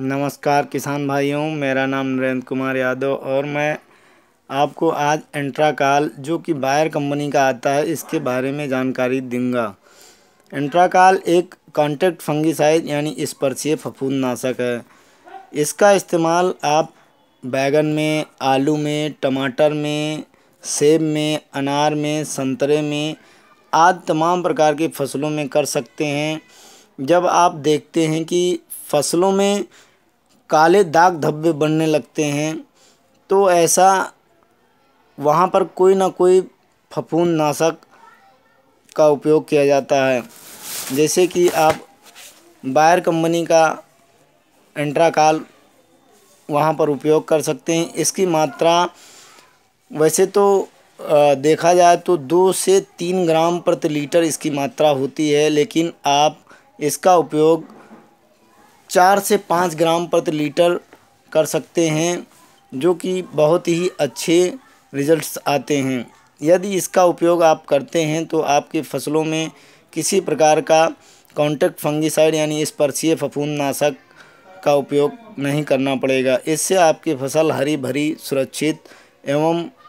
नमस्कार किसान भाइयों मेरा नाम नरेंद्र कुमार यादव और मैं आपको आज इंट्राकाल जो कि बायर कंपनी का आता है इसके बारे में जानकारी दूंगा इंट्राकाल एक कॉन्टेक्ट फंगिसाइड यानी स्पर्शीय नाशक है इसका इस्तेमाल आप बैगन में आलू में टमाटर में सेब में अनार में संतरे में आदि तमाम प्रकार की फसलों में कर सकते हैं जब आप देखते हैं कि फसलों में काले दाग धब्बे बनने लगते हैं तो ऐसा वहाँ पर कोई ना कोई फफूंद नाशक का उपयोग किया जाता है जैसे कि आप बायर कंपनी का एंट्राकाल वहाँ पर उपयोग कर सकते हैं इसकी मात्रा वैसे तो देखा जाए तो दो से तीन ग्राम प्रति लीटर इसकी मात्रा होती है लेकिन आप इसका उपयोग चार से पाँच ग्राम प्रति लीटर कर सकते हैं जो कि बहुत ही अच्छे रिजल्ट्स आते हैं यदि इसका उपयोग आप करते हैं तो आपकी फसलों में किसी प्रकार का कॉन्टैक्ट फंगिसाइड यानी स्पर्शीय नाशक का उपयोग नहीं करना पड़ेगा इससे आपकी फसल हरी भरी सुरक्षित एवं